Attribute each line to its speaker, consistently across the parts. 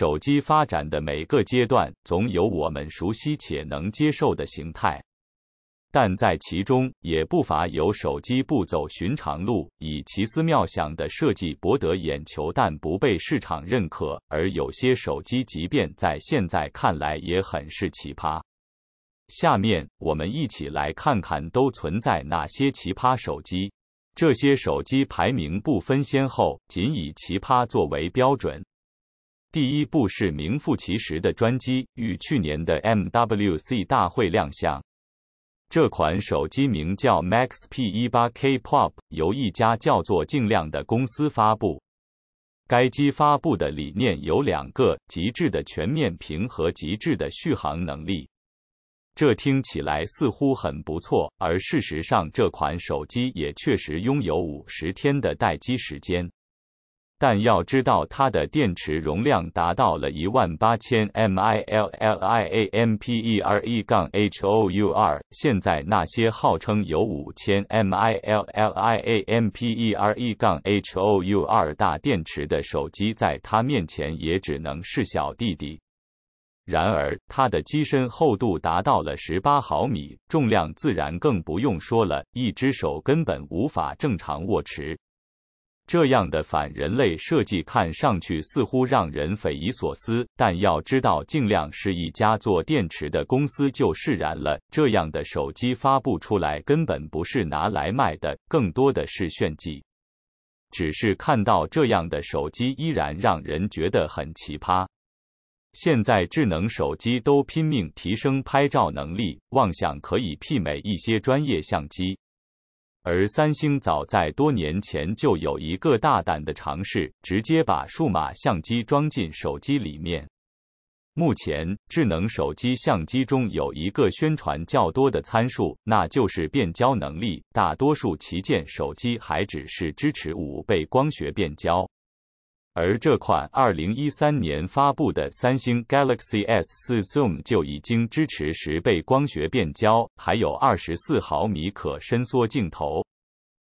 Speaker 1: 手机发展的每个阶段，总有我们熟悉且能接受的形态，但在其中也不乏有手机不走寻常路，以奇思妙想的设计博得眼球，但不被市场认可。而有些手机，即便在现在看来也很是奇葩。下面我们一起来看看都存在哪些奇葩手机。这些手机排名不分先后，仅以奇葩作为标准。第一部是名副其实的专机，于去年的 MWC 大会亮相。这款手机名叫 Max P18K Pop，由一家叫做净量”的公司发布。该机发布的理念有两个：极致的全面屏和极致的续航能力。这听起来似乎很不错，而事实上，这款手机也确实拥有五十天的待机时间。但要知道，它的电池容量达到了一万八千 m i l l i a m p e r e- 杠 h o u r。现在那些号称有五千 m i l l i a m p e r e- 杠 h o u r 大电池的手机，在它面前也只能是小弟弟。然而，它的机身厚度达到了十八毫米，重量自然更不用说了，一只手根本无法正常握持。这样的反人类设计，看上去似乎让人匪夷所思，但要知道，尽量是一家做电池的公司，就释然了。这样的手机发布出来，根本不是拿来卖的，更多的是炫技。只是看到这样的手机，依然让人觉得很奇葩。现在智能手机都拼命提升拍照能力，妄想可以媲美一些专业相机。而三星早在多年前就有一个大胆的尝试，直接把数码相机装进手机里面。目前，智能手机相机中有一个宣传较多的参数，那就是变焦能力。大多数旗舰手机还只是支持五倍光学变焦。而这款2013年发布的三星 Galaxy S4 Zoom 就已经支持十倍光学变焦，还有24毫米可伸缩镜头。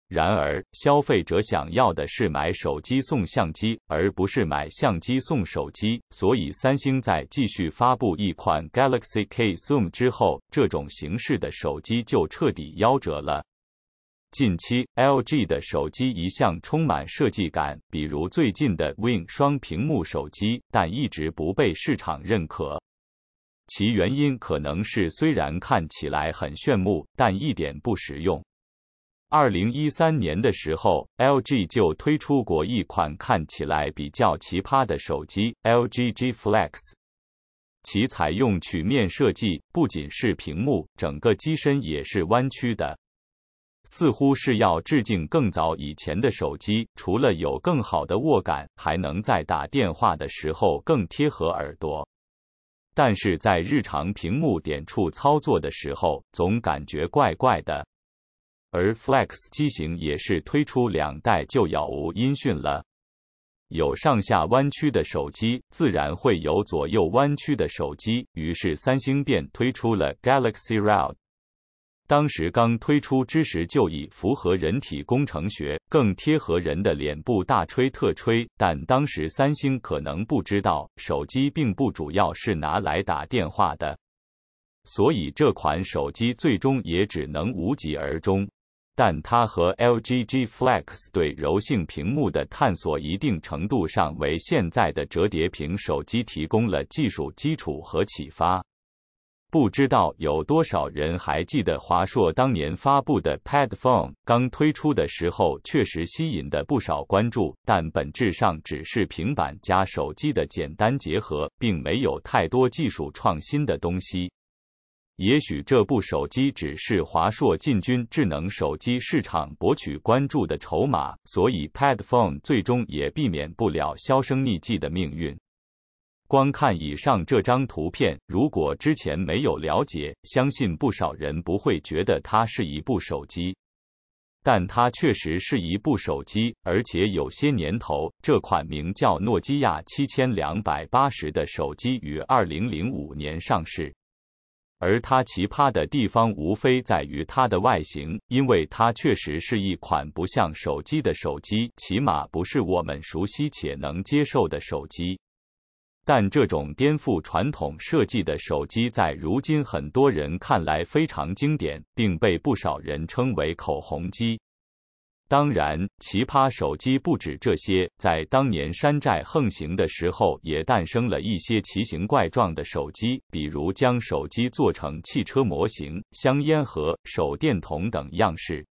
Speaker 1: 然而，消费者想要的是买手机送相机，而不是买相机送手机。所以，三星在继续发布一款 Galaxy K Zoom 之后，这种形式的手机就彻底夭折了。近期，LG 的手机一向充满设计感，比如最近的 Win 双屏幕手机，但一直不被市场认可。其原因可能是虽然看起来很炫目，但一点不实用。二零一三年的时候，LG 就推出过一款看起来比较奇葩的手机 ——LGG Flex，其采用曲面设计，不仅是屏幕，整个机身也是弯曲的。似乎是要致敬更早以前的手机，除了有更好的握感，还能在打电话的时候更贴合耳朵。但是在日常屏幕点触操作的时候，总感觉怪怪的。而 Flex 机型也是推出两代就杳无音讯了。有上下弯曲的手机，自然会有左右弯曲的手机。于是三星便推出了 Galaxy Round。当时刚推出之时就已符合人体工程学，更贴合人的脸部，大吹特吹。但当时三星可能不知道，手机并不主要是拿来打电话的，所以这款手机最终也只能无疾而终。但它和 LG G Flex 对柔性屏幕的探索，一定程度上为现在的折叠屏手机提供了技术基础和启发。不知道有多少人还记得华硕当年发布的 p a d p h o n e 刚推出的时候确实吸引的不少关注，但本质上只是平板加手机的简单结合，并没有太多技术创新的东西。也许这部手机只是华硕进军智能手机市场博取关注的筹码，所以 p a d p h o n e 最终也避免不了销声匿迹的命运。观看以上这张图片，如果之前没有了解，相信不少人不会觉得它是一部手机。但它确实是一部手机，而且有些年头。这款名叫诺基亚七千两百八十的手机于二零零五年上市。而它奇葩的地方，无非在于它的外形，因为它确实是一款不像手机的手机，起码不是我们熟悉且能接受的手机。但这种颠覆传统设计的手机，在如今很多人看来非常经典，并被不少人称为“口红机”。当然，奇葩手机不止这些，在当年山寨横行的时候，也诞生了一些奇形怪状的手机，比如将手机做成汽车模型、香烟盒、手电筒等样式。